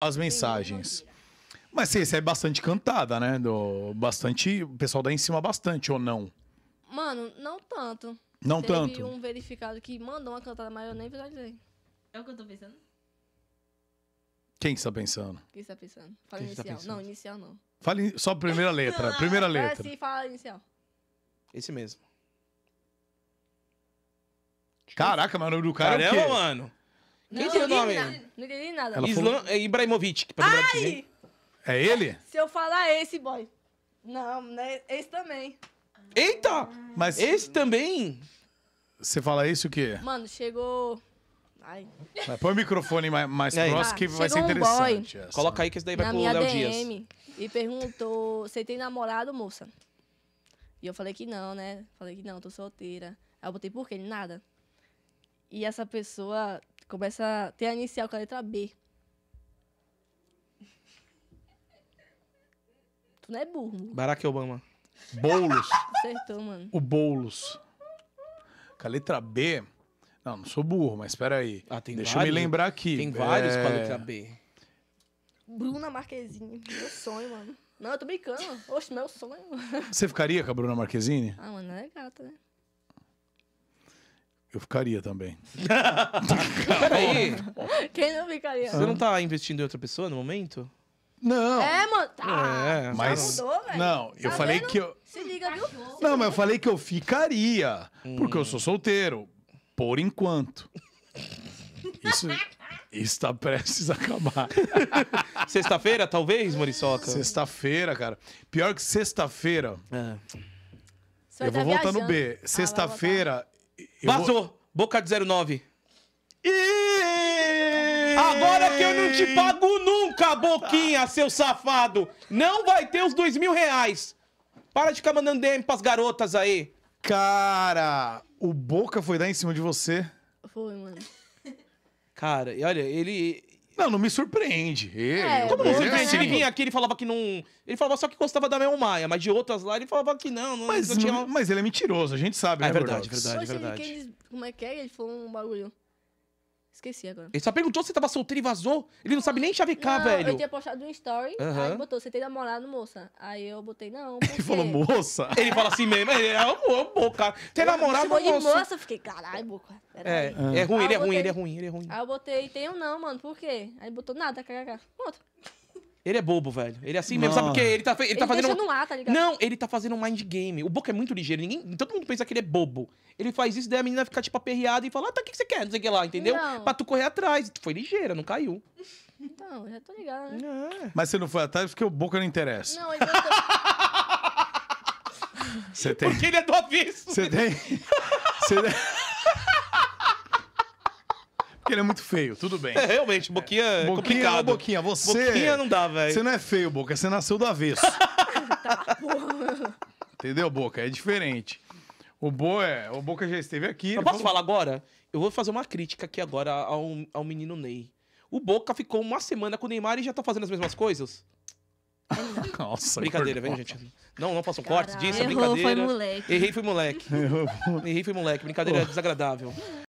as mensagens. Mas você recebe bastante cantada, né? Do, bastante. O pessoal dá em cima bastante ou não? Mano, não tanto. Não Teve tanto. um verificado que mandou uma cantada, mas eu nem visualizei. É o que eu tô pensando? Quem que está pensando? Quem está pensando? Fala Quem que tá inicial. pensando? Não, inicial não. Fale só a primeira letra. Primeira é letra. É, sim, fala inicial. Esse mesmo. Caraca, mas o nome do cara Caramba, é o quê? mano. Não, Quem o nome? não entendi nada. Ela Islam falou... É Ibrahimovic. É pra Ai! Dizer. É ele? Se eu falar esse, boy. Não, né? Esse também. Eita! Mas... Esse também? Você fala esse o quê? Mano, chegou... Ai. Mas põe o microfone mais, mais próximo que vai ser um interessante. Essa, Coloca aí que esse daí vai Na pro Léo DM, Dias. E perguntou, você tem namorado, moça? E eu falei que não, né? Falei que não, tô solteira. Aí eu botei por quê? Nada. E essa pessoa Começa. Tem a inicial com é a letra B. Tu não é burro. Barack Obama. Boulos. Acertou, mano. O Boulos. Com a letra B. Não, não sou burro, mas espera aí. Ah, Deixa vários? eu me lembrar aqui. Tem vários é... com a é. letra B. Bruna Marquezine. Meu sonho, mano. Não, eu tô brincando. Oxe, meu sonho. Você ficaria com a Bruna Marquezine? Ah, mano, ela é gata, né? Eu ficaria também. Peraí. Quem não ficaria? Você não tá investindo em outra pessoa no momento? Não. É, mano. Tá. É, mas... mudou, velho. Não, eu tá falei que eu. Se liga, viu? Não, mas eu falei que eu ficaria. Hum. Porque eu sou solteiro. Por enquanto. Isso está prestes a acabar. sexta-feira, talvez, Moriçoca? Sexta-feira, cara. Pior que sexta-feira. É. Eu vou tá voltar viajando. no B. Ah, sexta-feira, ah, Vazou. Vou... Boca de 09. E... Agora que eu não te pago nunca, boquinha, seu safado. Não vai ter os dois mil reais. Para de ficar mandando DM pras garotas aí. Cara, o Boca foi dar em cima de você. Foi, mano. Cara, e olha, ele. Não, não me surpreende. Ele, É, Como não surpreende? Ele vinha aqui, ele falava que não. Ele falava só que gostava da Mel Maia, mas de outras lá ele falava que não, não, mas, não tinha. mas ele é mentiroso, a gente sabe, é né, verdade, Gordox? verdade. como é que é? Ele falou um bagulho. Esqueci agora. Ele só perguntou se você tava solteiro e vazou. Ele não sabe nem chavecar, não, velho. Eu tinha postado um story, uhum. aí botou, você tem namorado, moça? Aí eu botei, não. Ele falou, moça? Ele fala assim mesmo, é um é bom, é cara. Tem namorado, moça? Eu moça, eu fiquei, caralho, boca. É, é, ah. é ruim, ele é ruim, ele é ruim, ele é ruim. Aí eu botei, tenho não, mano, por quê? Aí botou nada, kkk. Pronto. Ele é bobo, velho. Ele é assim Não. mesmo, sabe porque tá ele tá, ele ele tá fazendo. Deixa no ar, tá ligado? Não, ele tá fazendo um mind game. O Boca é muito ligeiro. Ninguém, todo mundo pensa que ele é bobo. Ele faz isso, daí a menina fica tipo aperreada e fala: Ah, tá, o que, que você quer? Não sei o que lá, entendeu? Não. Pra tu correr atrás. Tu foi ligeira, não caiu. Então, já tô ligado, né? É. Mas você não foi atrás porque o Boca não interessa. Não, ele tô... Você tem. Porque ele é do aviso. Você tem. Você tem. Porque ele é muito feio, tudo bem. É, realmente, Boquinha é, boquinha, é complicado. Boquinha, você... Boquinha não dá, velho. Você não é feio, Boca, você nasceu do avesso. Tá, Entendeu, Boca? É diferente. O, Bo é, o Boca já esteve aqui. Eu posso falou... falar agora? Eu vou fazer uma crítica aqui agora ao, ao menino Ney. O Boca ficou uma semana com o Neymar e já tá fazendo as mesmas coisas? Nossa, brincadeira, vem, gente. Não, não passou um corte disso, é Errou, brincadeira. Foi moleque. Errei, foi moleque. Errou. Errei, foi moleque. Brincadeira oh. É desagradável.